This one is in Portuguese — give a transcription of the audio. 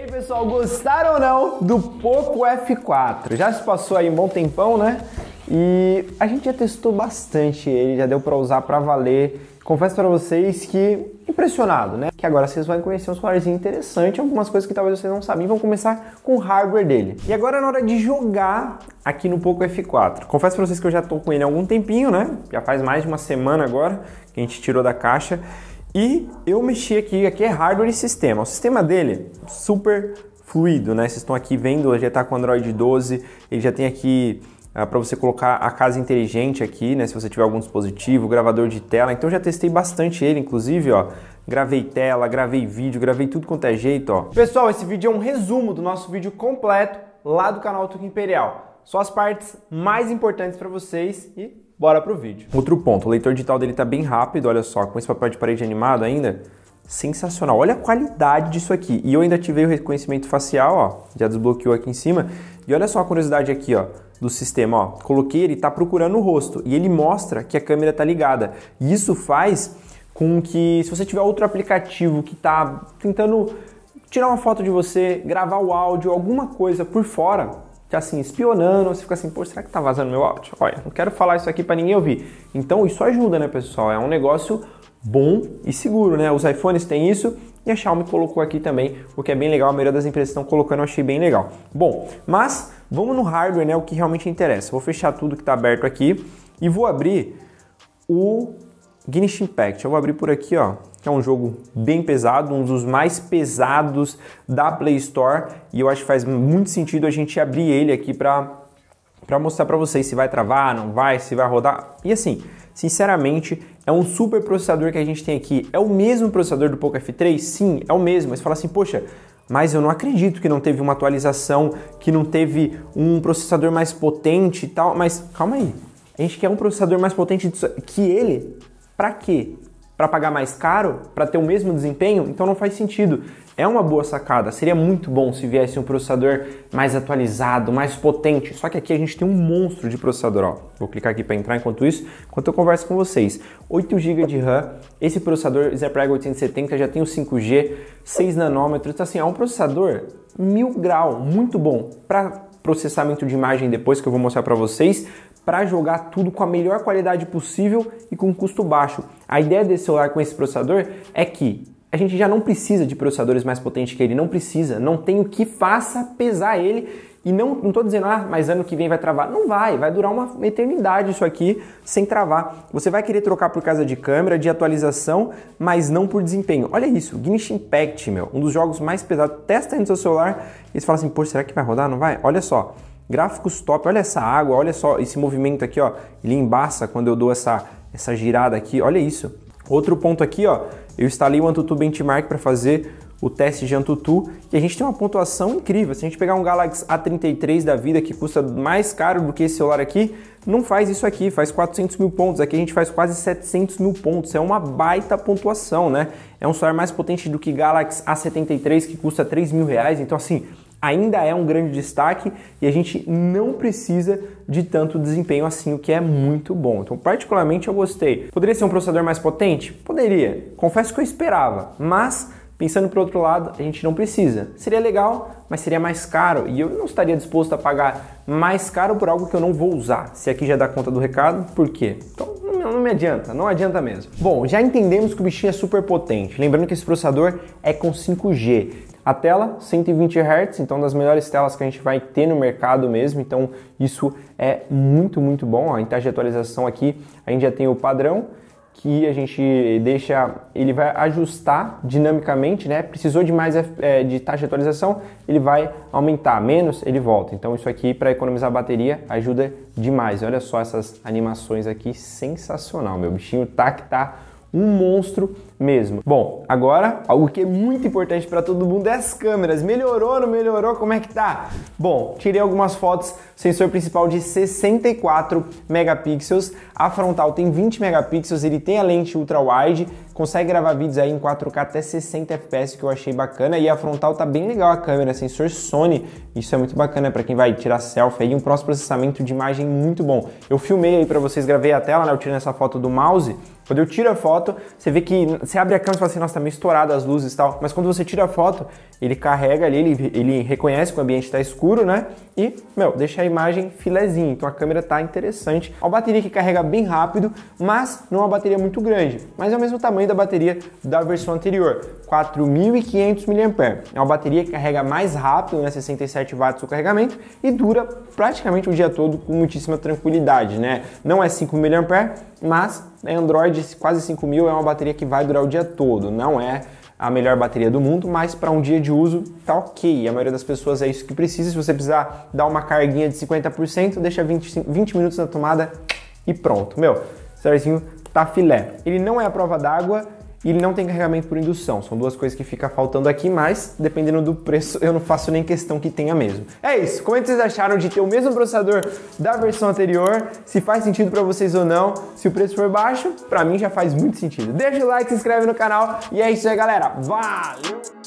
E aí, pessoal, gostaram ou não do Poco F4? Já se passou aí um bom tempão, né? E a gente já testou bastante ele, já deu para usar para valer. Confesso para vocês que impressionado, né? Que agora vocês vão conhecer um celularzinho interessante, algumas coisas que talvez vocês não sabiam. Vamos começar com o hardware dele. E agora é na hora de jogar aqui no Poco F4. Confesso para vocês que eu já tô com ele há algum tempinho, né? Já faz mais de uma semana agora que a gente tirou da caixa. E eu mexi aqui, aqui é hardware e sistema. O sistema dele, super fluido, né? Vocês estão aqui vendo, ele já está com Android 12, ele já tem aqui ah, para você colocar a casa inteligente aqui, né? Se você tiver algum dispositivo, gravador de tela. Então já testei bastante ele, inclusive, ó. Gravei tela, gravei vídeo, gravei tudo quanto é jeito, ó. Pessoal, esse vídeo é um resumo do nosso vídeo completo lá do canal Tuque Imperial. Só as partes mais importantes para vocês e Bora pro vídeo. Outro ponto, o leitor digital dele tá bem rápido, olha só, com esse papel de parede animado ainda, sensacional. Olha a qualidade disso aqui. E eu ainda ativei o reconhecimento facial, ó, já desbloqueou aqui em cima. E olha só a curiosidade aqui, ó, do sistema, ó. Coloquei, ele tá procurando o rosto e ele mostra que a câmera tá ligada. E isso faz com que se você tiver outro aplicativo que tá tentando tirar uma foto de você, gravar o áudio, alguma coisa por fora, que assim, espionando, você fica assim, pô, será que tá vazando meu áudio? Olha, não quero falar isso aqui para ninguém ouvir. Então isso ajuda, né, pessoal? É um negócio bom e seguro, né? Os iPhones têm isso e a Xiaomi colocou aqui também, o que é bem legal, a maioria das empresas estão colocando, eu achei bem legal. Bom, mas vamos no hardware, né, o que realmente interessa. Vou fechar tudo que está aberto aqui e vou abrir o Guinness Impact, eu vou abrir por aqui, ó, que é um jogo bem pesado, um dos mais pesados da Play Store, e eu acho que faz muito sentido a gente abrir ele aqui para para mostrar para vocês se vai travar, não vai, se vai rodar. E assim, sinceramente, é um super processador que a gente tem aqui. É o mesmo processador do Poco F3? Sim, é o mesmo. Mas fala assim, poxa, mas eu não acredito que não teve uma atualização, que não teve um processador mais potente e tal. Mas calma aí, a gente quer um processador mais potente que ele para quê? Para pagar mais caro? Para ter o mesmo desempenho? Então não faz sentido. É uma boa sacada. Seria muito bom se viesse um processador mais atualizado, mais potente. Só que aqui a gente tem um monstro de processador. Ó. Vou clicar aqui para entrar enquanto isso, enquanto eu converso com vocês. 8 GB de RAM. Esse processador Snapdragon 870 já tem o 5G, 6 nanômetros. Então, assim, é um processador mil grau, muito bom para processamento de imagem depois que eu vou mostrar para vocês, para jogar tudo com a melhor qualidade possível e com custo baixo. A ideia desse celular com esse processador é que a gente já não precisa de processadores mais potentes que ele, não precisa, não tem o que faça pesar ele. E não estou dizendo, ah, mas ano que vem vai travar. Não vai, vai durar uma eternidade isso aqui sem travar. Você vai querer trocar por causa de câmera, de atualização, mas não por desempenho. Olha isso, Genshin Impact, meu, um dos jogos mais pesados. Testa aí no seu celular e você fala assim, pô, será que vai rodar? Não vai? Olha só, Gráficos top, olha essa água, olha só esse movimento aqui, ó. Ele embaça quando eu dou essa, essa girada aqui, olha isso. Outro ponto aqui, ó, eu instalei o AnTuTu Benchmark para fazer o teste de AnTuTu e a gente tem uma pontuação incrível. Se a gente pegar um Galaxy A33 da vida que custa mais caro do que esse celular aqui, não faz isso aqui, faz 400 mil pontos. Aqui a gente faz quase 700 mil pontos. É uma baita pontuação, né? É um celular mais potente do que Galaxy A73 que custa 3 mil reais. Então assim, ainda é um grande destaque e a gente não precisa de tanto desempenho assim, o que é muito bom. Então, particularmente eu gostei. Poderia ser um processador mais potente? Poderia. Confesso que eu esperava, mas pensando por outro lado, a gente não precisa. Seria legal, mas seria mais caro e eu não estaria disposto a pagar mais caro por algo que eu não vou usar. Se aqui já dá conta do recado, por quê? Então, não, não, me adianta, não adianta mesmo. Bom, já entendemos que o bichinho é super potente. Lembrando que esse processador é com 5G. A tela 120 Hz, então das melhores telas que a gente vai ter no mercado mesmo, então isso é muito, muito bom. A taxa de atualização aqui, a gente já tem o padrão que a gente deixa, ele vai ajustar dinamicamente, né? Precisou de mais é, de taxa de atualização, ele vai aumentar, menos ele volta. Então isso aqui para economizar bateria ajuda demais. Olha só essas animações aqui, sensacional, meu bichinho tá que tá um monstro mesmo. Bom, agora algo que é muito importante para todo mundo é as câmeras. Melhorou, não melhorou? Como é que tá? Bom, tirei algumas fotos, sensor principal de 64 megapixels, a frontal tem 20 megapixels, ele tem a lente ultra wide, consegue gravar vídeos aí em 4K até 60 fps, que eu achei bacana, e a frontal tá bem legal a câmera, sensor Sony, isso é muito bacana para quem vai tirar selfie aí, um processamento de imagem muito bom. Eu filmei aí para vocês, gravei a tela, né, eu tirei essa foto do mouse, quando eu tiro a foto, você vê que você abre a câmera e fala assim, nossa, tá meio estourado as luzes e tal. Mas quando você tira a foto, ele carrega ali, ele, ele reconhece que o ambiente está escuro, né? E, meu, deixa a imagem filezinha. Então a câmera tá interessante. É uma bateria que carrega bem rápido, mas não é uma bateria muito grande. Mas é o mesmo tamanho da bateria da versão anterior. 4.500 mAh. É uma bateria que carrega mais rápido, né, 67 watts o carregamento, e dura praticamente o dia todo com muitíssima tranquilidade. Né? Não é 5 mAh, mas é Android quase 5.000 é uma bateria que vai durar o dia todo, não é a melhor bateria do mundo, mas para um dia de uso tá ok. A maioria das pessoas é isso que precisa. Se você precisar dar uma carguinha de 50%, deixa 20, 20 minutos na tomada e pronto. Meu, Starzinho tá filé. Ele não é a prova d'água, e ele não tem carregamento por indução. São duas coisas que fica faltando aqui, mas dependendo do preço, eu não faço nem questão que tenha mesmo. É isso. Como é que vocês acharam de ter o mesmo processador da versão anterior? Se faz sentido para vocês ou não? Se o preço for baixo, para mim já faz muito sentido. Deixa o like, se inscreve no canal e é isso aí, galera. Valeu.